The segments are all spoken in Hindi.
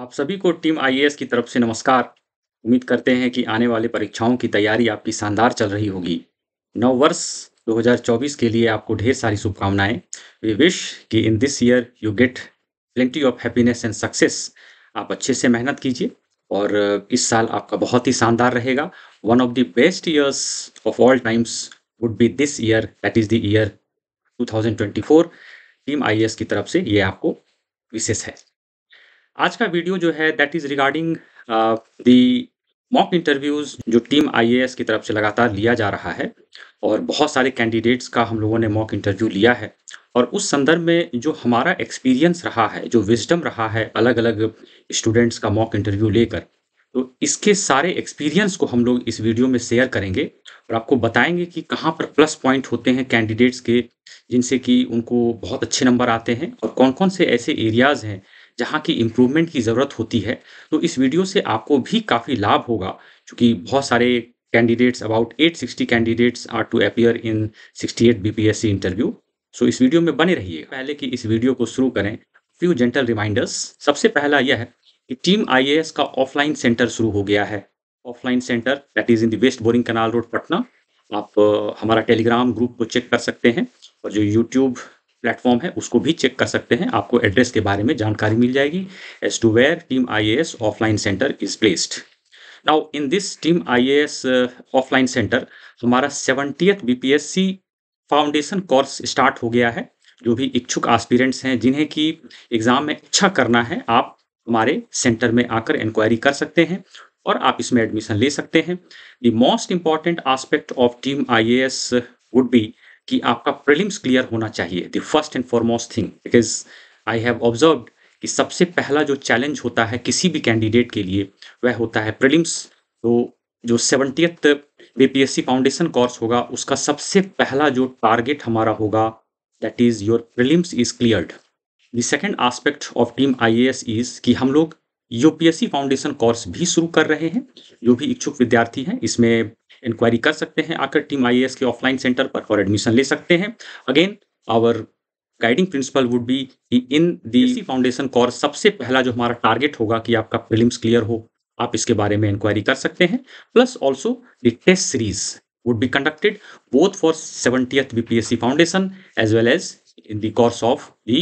आप सभी को टीम आईएएस की तरफ से नमस्कार उम्मीद करते हैं कि आने वाले परीक्षाओं की तैयारी आपकी शानदार चल रही होगी नव वर्ष 2024 के लिए आपको ढेर सारी शुभकामनाएं वी विश कि in this year you get plenty of happiness and success आप अच्छे से मेहनत कीजिए और इस साल आपका बहुत ही शानदार रहेगा one of the best years of all times would be this year that is the year 2024 team IAS की तरफ से ये आपको विशेष है आज का वीडियो जो है that is regarding the mock interviews जो टीम आई की तरफ से लगातार लिया जा रहा है और बहुत सारे कैंडिडेट्स का हम लोगों ने मॉक इंटरव्यू लिया है और उस संदर्भ में जो हमारा एक्सपीरियंस रहा है जो विजडम रहा है अलग अलग स्टूडेंट्स का मॉक इंटरव्यू लेकर तो इसके सारे एक्सपीरियंस को हम लोग इस वीडियो में शेयर करेंगे और आपको बताएंगे कि कहाँ पर प्लस पॉइंट होते हैं कैंडिडेट्स के जिनसे कि उनको बहुत अच्छे नंबर आते हैं और कौन कौन से ऐसे एरियाज़ हैं जहाँ की इम्प्रूवमेंट की ज़रूरत होती है तो इस वीडियो से आपको भी काफ़ी लाभ होगा क्योंकि बहुत सारे candidates about 860 candidates are to appear in 68 BPSC interview so इस वीडियो में बने रहिए पहले कि इस वीडियो को शुरू करें फ्यू जेंटल रिमाइंडर्स सबसे पहला यह है कि टीम आई का ऑफलाइन सेंटर शुरू हो गया है offline centre that is in the west boring canal road Patna आप हमारा टेलीग्राम ग्रुप को चेक कर सकते हैं और जो यूट्यूब प्लेटफॉर्म है उसको भी चेक कर सकते हैं आपको एड्रेस के बारे में जानकारी मिल जाएगी as to where team I offline centre is placed now in this team I offline centre हमारा एस बीपीएससी फाउंडेशन कोर्स स्टार्ट हो गया है जो भी इच्छुक एस्पिरेंट्स हैं जिन्हें कि एग्ज़ाम में अच्छा करना है आप हमारे सेंटर में आकर इंक्वायरी कर सकते हैं और आप इसमें एडमिशन ले सकते हैं the most important aspect of team I would be कि आपका प्रीलिम्स क्लियर होना चाहिए the first and foremost thing because I have observe कि सबसे पहला जो चैलेंज होता है किसी भी कैंडिडेट के लिए वह होता है प्रीलिम्स तो जो सेवनटीथ बीपीएससी फाउंडेशन कोर्स होगा उसका सबसे पहला जो टारगेट हमारा होगा that is your prelims is cleared the second aspect of team I is कि हम लोग यूपीएससी फाउंडेशन कोर्स भी शुरू कर रहे हैं जो भी इच्छुक विद्यार्थी हैं इसमें इंक्वायरी कर सकते हैं आकर टीम आई के ऑफलाइन सेंटर पर और एडमिशन ले सकते हैं again our guiding principle would be कि इन दी फाउंडेशन कोर्स सबसे पहला जो हमारा टारगेट होगा कि आपका फिल्म क्लियर हो आप इसके बारे में इंक्वायरी कर सकते हैं plus also the test series would be conducted both for seventieth BPSC foundation as well as in the course of the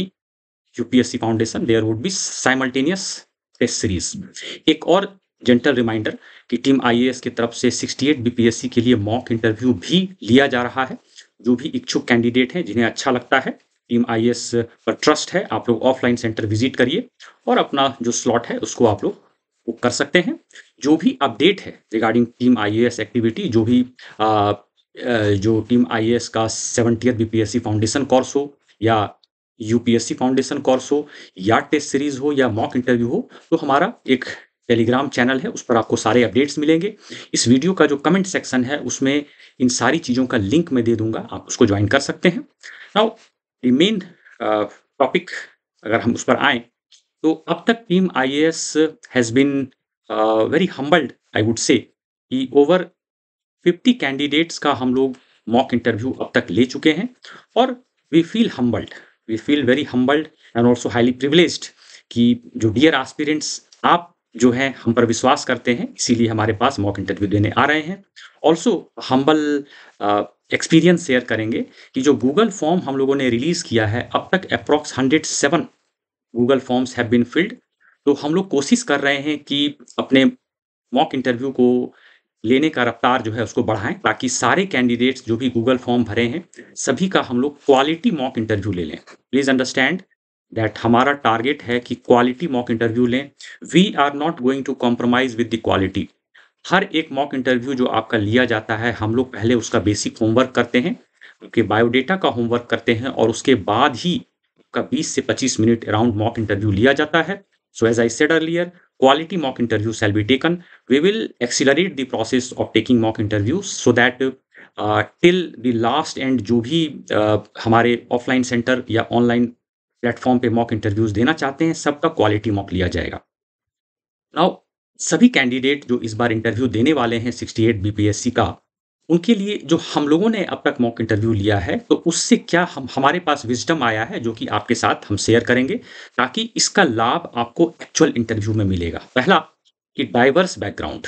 UPSC foundation there would be simultaneous test series एक और जेंटल रिमाइंडर कि टीम आईएएस की तरफ से 68 बीपीएससी के लिए मॉक इंटरव्यू भी लिया जा रहा है जो भी इच्छुक कैंडिडेट हैं जिन्हें अच्छा लगता है टीम आई पर ट्रस्ट है आप लोग ऑफलाइन सेंटर विजिट करिए और अपना जो स्लॉट है उसको आप लोग बुक कर सकते हैं जो भी अपडेट है रिगार्डिंग टीम आई एक्टिविटी जो भी आ, जो टीम आई का सेवनटीएथ बीपीएससी फाउंडेशन कोर्स हो या यूपीएससी फाउंडेशन कोर्स हो या टेस्ट सीरीज हो या मॉक इंटरव्यू हो तो हमारा एक टेलीग्राम चैनल है उस पर आपको सारे अपडेट्स मिलेंगे इस वीडियो का जो कमेंट सेक्शन है उसमें इन सारी चीज़ों का लिंक मैं दे दूंगा आप उसको ज्वाइन कर सकते हैं नाउ मेन टॉपिक अगर हम उस पर आए तो अब तक team I has been very humbled I would say कि ओवर फिफ्टी कैंडिडेट्स का हम लोग मॉक इंटरव्यू अब तक ले चुके हैं और we feel humbled we feel very humbled and also highly privileged कि जो डियर एस्पिरेंट्स आप जो है हम पर विश्वास करते हैं इसीलिए हमारे पास मॉक इंटरव्यू देने आ रहे हैं ऑल्सो हम्बल एक्सपीरियंस शेयर करेंगे कि जो गूगल फॉर्म हम लोगों ने रिलीज़ किया है अब तक approx hundred seven Google forms have been filled तो हम लोग कोशिश कर रहे हैं कि अपने मॉक इंटरव्यू को लेने का रफ्तार जो है उसको बढ़ाएं ताकि सारे कैंडिडेट्स जो भी गूगल फॉर्म भरे हैं सभी का हम लोग क्वालिटी मॉक इंटरव्यू ले लें प्लीज़ अंडरस्टैंड दैट हमारा टारगेट है कि क्वालिटी मॉक इंटरव्यू लें we are not going to compromise with the quality हर एक मॉक इंटरव्यू जो आपका लिया जाता है हम लोग पहले उसका बेसिक होमवर्क करते हैं उनके बायोडेटा का होमवर्क करते हैं और उसके बाद ही का 20 से 25 मिनट अराउंड मॉक इंटरव्यू लिया जाता है so as I said earlier quality mock interview shall be taken we will accelerate the process of taking mock interview so that till the last end जो भी uh, हमारे ऑफलाइन सेंटर या ऑनलाइन प्लेटफॉर्म पे मॉक इंटरव्यूज देना चाहते हैं सबका क्वालिटी मॉक लिया जाएगा नाउ सभी कैंडिडेट जो इस बार इंटरव्यू देने वाले हैं 68 बीपीएससी का उनके लिए जो हम लोगों ने अब तक मॉक इंटरव्यू लिया है तो उससे क्या हम हमारे पास विजडम आया है जो कि आपके साथ हम शेयर करेंगे ताकि इसका लाभ आपको एक्चुअल इंटरव्यू में मिलेगा पहला कि डाइवर्स बैकग्राउंड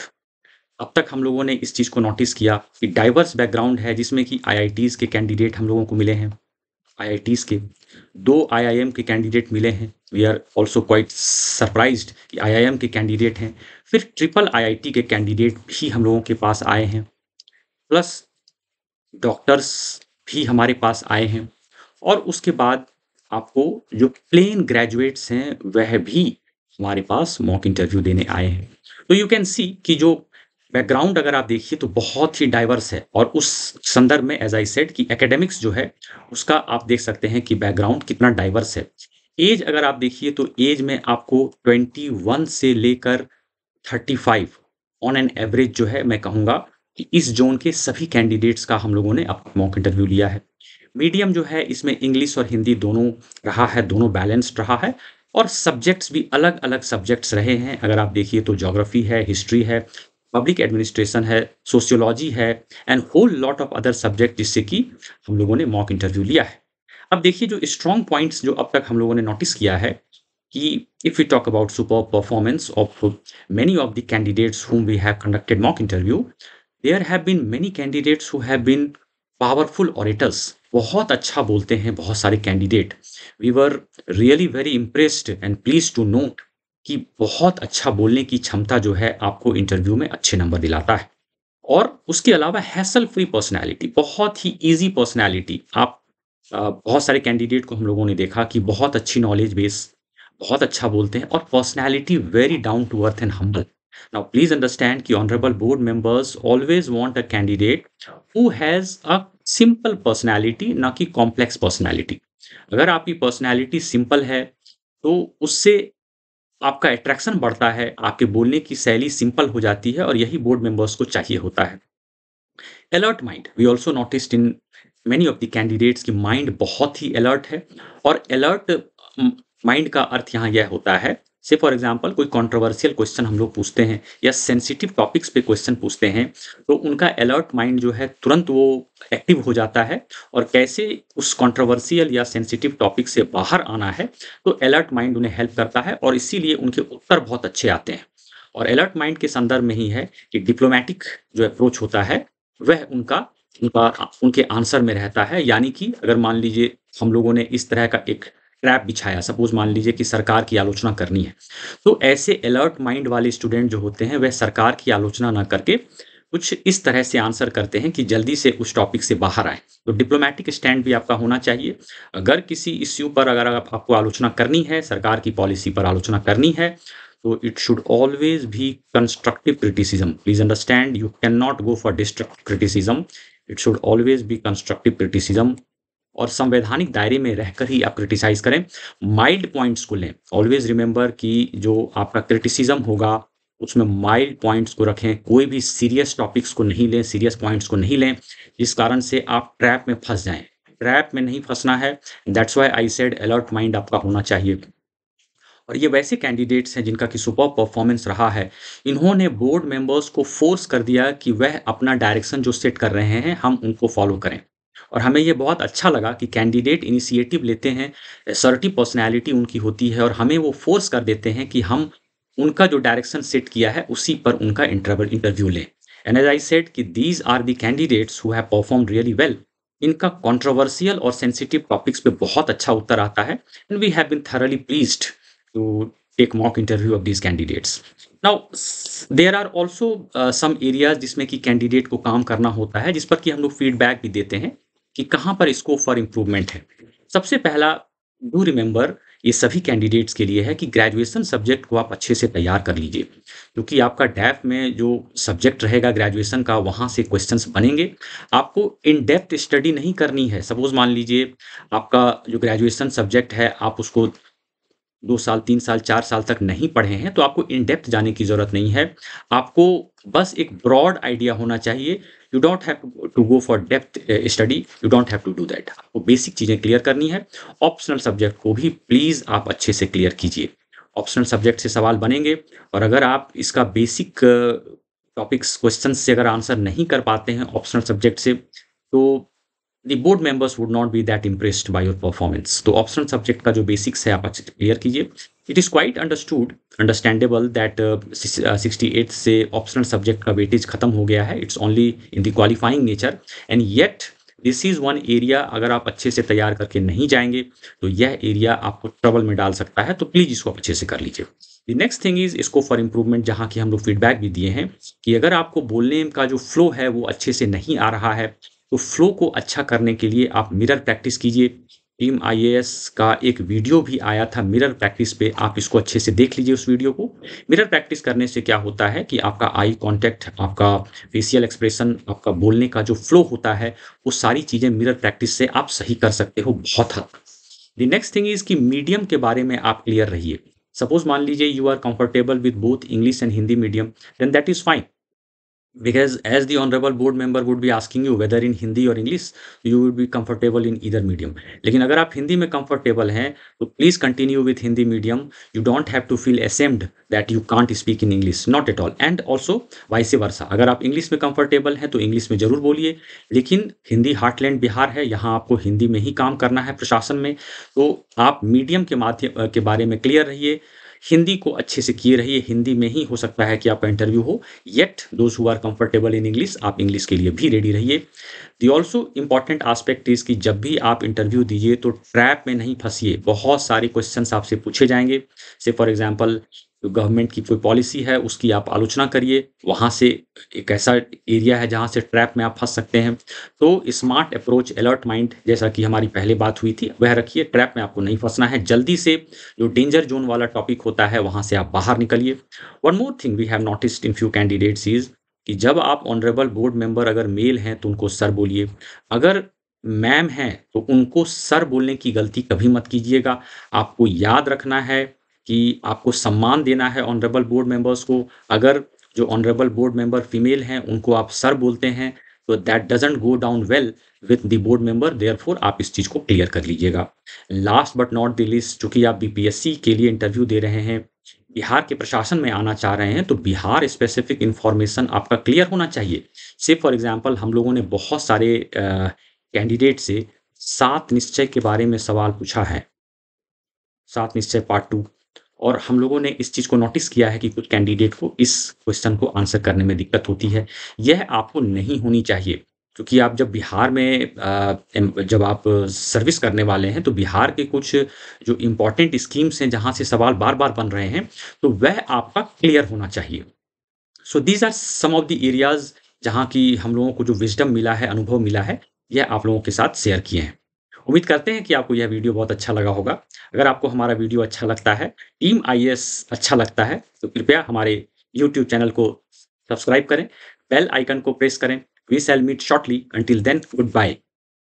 अब तक हम लोगों ने इस चीज़ को नोटिस किया कि डाइवर्स बैकग्राउंड है जिसमें कि आई के कैंडिडेट हम लोगों को मिले हैं आई के दो आई के कैंडिडेट मिले हैं we are also quite surprise कि आई के कैंडिडेट हैं फिर ट्रिपल आई के कैंडिडेट भी हम लोगों के पास आए हैं प्लस डॉक्टर्स भी हमारे पास आए हैं और उसके बाद आपको जो प्लेन ग्रेजुएट्स हैं वह भी हमारे पास मॉक इंटरव्यू देने आए हैं तो यू कैन सी कि जो बैकग्राउंड अगर आप देखिए तो बहुत ही डाइवर्स है और उस संदर्भ में एज आई सेट कि एकेडमिक्स जो है उसका आप देख सकते हैं कि बैकग्राउंड कितना डाइवर्स है एज अगर आप देखिए तो एज में आपको 21 से लेकर 35 ऑन एन एवरेज जो है मैं कहूँगा कि इस जोन के सभी कैंडिडेट्स का हम लोगों ने अपना मॉक इंटरव्यू लिया है मीडियम जो है इसमें इंग्लिश और हिंदी दोनों रहा है दोनों बैलेंस्ड रहा है और सब्जेक्ट्स भी अलग अलग सब्जेक्ट्स रहे हैं अगर आप देखिए तो जोग्राफ़ी है हिस्ट्री है पब्लिक एडमिनिस्ट्रेशन है सोशियोलॉजी है and whole lot of other subject जिससे कि हम लोगों ने मॉक इंटरव्यू लिया है अब देखिए जो स्ट्रॉन्ग पॉइंट्स जो अब तक हम लोगों ने नोटिस किया है कि if you talk about super performance of many of the candidates whom we have conducted mock interview there have been many candidates who have been powerful orators बहुत अच्छा बोलते हैं बहुत सारे candidate we were really very impressed and please to note कि बहुत अच्छा बोलने की क्षमता जो है आपको इंटरव्यू में अच्छे नंबर दिलाता है और उसके अलावा हैसल फ्री पर्सनैलिटी बहुत ही ईजी पर्सनैलिटी आप बहुत सारे कैंडिडेट को हम लोगों ने देखा कि बहुत अच्छी नॉलेज बेस बहुत अच्छा बोलते हैं और personality very down to earth and humble now please understand कि honourable board members always want a candidate who has a simple personality ना कि कॉम्प्लेक्स पर्सनैलिटी अगर आपकी पर्सनैलिटी सिंपल है तो उससे आपका अट्रैक्शन बढ़ता है आपके बोलने की शैली सिंपल हो जाती है और यही बोर्ड मेंबर्स को चाहिए होता है alert mind we also noticed in many of the candidates की माइंड बहुत ही अलर्ट है और अलर्ट माइंड mm, का अर्थ यहाँ यह होता है से फॉर एग्जाम्पल कोई कंट्रोवर्शियल क्वेश्चन हम लोग पूछते हैं या सेंसिटिव टॉपिक्स पे क्वेश्चन पूछते हैं तो उनका अलर्ट माइंड जो है तुरंत वो एक्टिव हो जाता है और कैसे उस कंट्रोवर्शियल या सेंसिटिव टॉपिक से बाहर आना है तो अलर्ट माइंड उन्हें हेल्प करता है और इसीलिए उनके उत्तर बहुत अच्छे आते हैं और अलर्ट माइंड के संदर्भ में ही है कि डिप्लोमेटिक जो अप्रोच होता है वह उनका उनका उनके आंसर में रहता है यानी कि अगर मान लीजिए हम लोगों ने इस तरह का एक ट्रैप बिछाया सपोज मान लीजिए कि सरकार की आलोचना करनी है तो ऐसे अलर्ट माइंड वाले स्टूडेंट जो होते हैं वह सरकार की आलोचना ना करके कुछ इस तरह से आंसर करते हैं कि जल्दी से उस टॉपिक से बाहर आए तो डिप्लोमेटिक स्टैंड भी आपका होना चाहिए अगर किसी इश्यू पर अगर आप, आपको आलोचना करनी है सरकार की पॉलिसी पर आलोचना करनी है तो इट शुड ऑलवेज भी constructive criticism please understand you can not go for destructive criticism it should always be constructive criticism और संवैधानिक दायरे में रहकर ही आप क्रिटिसाइज करें माइल्ड पॉइंट्स को लें ऑलवेज रिमेंबर कि जो आपका क्रिटिसिज्म होगा उसमें माइल्ड पॉइंट्स को रखें कोई भी सीरियस टॉपिक्स को नहीं लें सीरियस पॉइंट्स को नहीं लें जिस कारण से आप ट्रैप में फंस जाएं ट्रैप में नहीं फंसना है that's why I said alert mind आपका होना चाहिए और ये वैसे कैंडिडेट्स हैं जिनका कि सुपर परफॉर्मेंस रहा है इन्होंने बोर्ड मेंबर्स को फोर्स कर दिया कि वह अपना डायरेक्शन जो सेट कर रहे हैं हम उनको फॉलो करें और हमें ये बहुत अच्छा लगा कि कैंडिडेट इनिशिएटिव लेते हैं सर्टिव पर्सनैलिटी उनकी होती है और हमें वो फोर्स कर देते हैं कि हम उनका जो डायरेक्शन सेट किया है उसी पर उनका इंटरव्यू लें and as I said that these are the candidates who have perform really well इनका कॉन्ट्रोवर्सियल और सेंसिटिव टॉपिक्स पे बहुत अच्छा उत्तर आता है and we have been thoroughly please to take mock interview of these candidates now there are also some areas जिसमें कि कैंडिडेट को काम करना होता है जिस पर कि हम लोग फीडबैक भी देते हैं कि कहाँ पर स्कोप फॉर इम्प्रूवमेंट है सबसे पहला डू रिमेंबर ये सभी कैंडिडेट्स के लिए है कि ग्रेजुएशन सब्जेक्ट को आप अच्छे से तैयार कर लीजिए क्योंकि आपका डैफ में जो सब्जेक्ट रहेगा ग्रेजुएशन का वहाँ से क्वेश्चंस बनेंगे आपको इन डेप्थ स्टडी नहीं करनी है सपोज मान लीजिए आपका जो ग्रेजुएशन सब्जेक्ट है आप उसको दो साल तीन साल चार साल तक नहीं पढ़े हैं तो आपको इन डेप्थ जाने की ज़रूरत नहीं है आपको बस एक ब्रॉड आइडिया होना चाहिए you don't have to go for depth study you don't have to do that आपको बेसिक चीज़ें क्लियर करनी है ऑप्शनल सब्जेक्ट को भी प्लीज़ आप अच्छे से क्लियर कीजिए ऑप्शनल सब्जेक्ट से सवाल बनेंगे और अगर आप इसका बेसिक टॉपिक्स क्वेश्चन से अगर आंसर नहीं कर पाते हैं ऑप्शनल सब्जेक्ट से तो the board members would not be that impressed by your performance तो ऑप्शनल सब्जेक्ट का जो बेसिक्स है आप अच्छे से क्लियर कीजिए it is quite understood understandable that sixty eight से ऑप्शनल सब्जेक्ट का वेटेज खत्म हो गया है it's only in the qualifying nature and yet this is one area अगर आप अच्छे से तैयार करके नहीं जाएंगे तो यह एरिया आपको ट्रबल में डाल सकता है तो प्लीज़ इसको आप अच्छे से कर लीजिए द नेक्स्ट थिंग इज़ इसको फॉर इम्प्रूवमेंट जहाँ की हम लोग फीडबैक भी दिए हैं कि अगर आपको बोलने का जो फ्लो है वो अच्छे से नहीं आ रहा है तो फ्लो को अच्छा करने के लिए आप मिरर प्रैक्टिस कीजिए टीम आई का एक वीडियो भी आया था मिरर प्रैक्टिस पे आप इसको अच्छे से देख लीजिए उस वीडियो को मिरर प्रैक्टिस करने से क्या होता है कि आपका आई कांटेक्ट आपका फेशियल एक्सप्रेशन आपका बोलने का जो फ्लो होता है वो सारी चीज़ें मिरर प्रैक्टिस से आप सही कर सकते हो बहुत हद द नेक्स्ट थिंग इज़ कि मीडियम के बारे में आप क्लियर रहिए सपोज मान लीजिए you are comfortable with both English and Hindi medium then that is fine because as the honorable board member would be asking you whether in hindi or english you would be comfortable in either medium lekin agar aap hindi mein comfortable hain to please continue with hindi medium you don't have to feel ashamed that you can't speak in english not at all and also vice versa agar aap english mein comfortable hain to english mein zarur boliye lekin hindi heartland bihar hai yahan aapko hindi mein hi kaam karna hai prashasan mein to aap medium ke madhyam ke bare mein clear rahiye Hindi को अच्छे से किए रहिए हिंदी में ही हो सकता है कि आपका इंटरव्यू हो yet those who are comfortable in English आप इंग्लिश के लिए भी रेडी रहिए the also important aspect is कि जब भी आप इंटरव्यू दीजिए तो ट्रैप में नहीं फंसिए बहुत सारे क्वेश्चन आपसे पूछे जाएंगे से फॉर एग्जाम्पल गवर्नमेंट की कोई पॉलिसी है उसकी आप आलोचना करिए वहाँ से एक ऐसा एरिया है जहाँ से ट्रैप में आप फंस सकते हैं तो स्मार्ट अप्रोच अलर्ट माइंड जैसा कि हमारी पहले बात हुई थी वह रखिए ट्रैप में आपको नहीं फंसना है जल्दी से जो डेंजर जोन वाला टॉपिक होता है वहाँ से आप बाहर निकलिए one more thing we have noticed in few candidates is कि जब आप ऑनरेबल बोर्ड मेंबर अगर मेल हैं तो उनको सर बोलिए अगर मैम हैं तो उनको सर बोलने की गलती कभी मत कीजिएगा आपको याद रखना है कि आपको सम्मान देना है ऑनरेबल बोर्ड मेंबर्स को अगर जो ऑनरेबल बोर्ड मेंबर फीमेल हैं उनको आप सर बोलते हैं तो that doesn't go down well with the board member there आप इस चीज़ को क्लियर कर लीजिएगा last but not the least चूंकि आप बीपीएससी के लिए इंटरव्यू दे रहे हैं बिहार के प्रशासन में आना चाह रहे हैं तो बिहार स्पेसिफिक इन्फॉर्मेशन आपका क्लियर होना चाहिए से फॉर एग्जाम्पल हम लोगों ने बहुत सारे कैंडिडेट से सात निश्चय के बारे में सवाल पूछा है सात निश्चय पार्ट टू और हम लोगों ने इस चीज़ को नोटिस किया है कि कुछ कैंडिडेट को इस क्वेश्चन को आंसर करने में दिक्कत होती है यह आपको नहीं होनी चाहिए क्योंकि आप जब बिहार में जब आप सर्विस करने वाले हैं तो बिहार के कुछ जो इम्पोर्टेंट स्कीम्स हैं जहाँ से सवाल बार बार बन रहे हैं तो वह आपका क्लियर होना चाहिए so these are some of the areas जहाँ की हम लोगों को जो विजडम मिला है अनुभव मिला है यह आप लोगों के साथ शेयर किए हैं उम्मीद करते हैं कि आपको यह वीडियो बहुत अच्छा लगा होगा अगर आपको हमारा वीडियो अच्छा लगता है टीम आई अच्छा लगता है तो कृपया हमारे यूट्यूब चैनल को सब्सक्राइब करें बेल आइकन को प्रेस करें we shall meet shortly until then good bye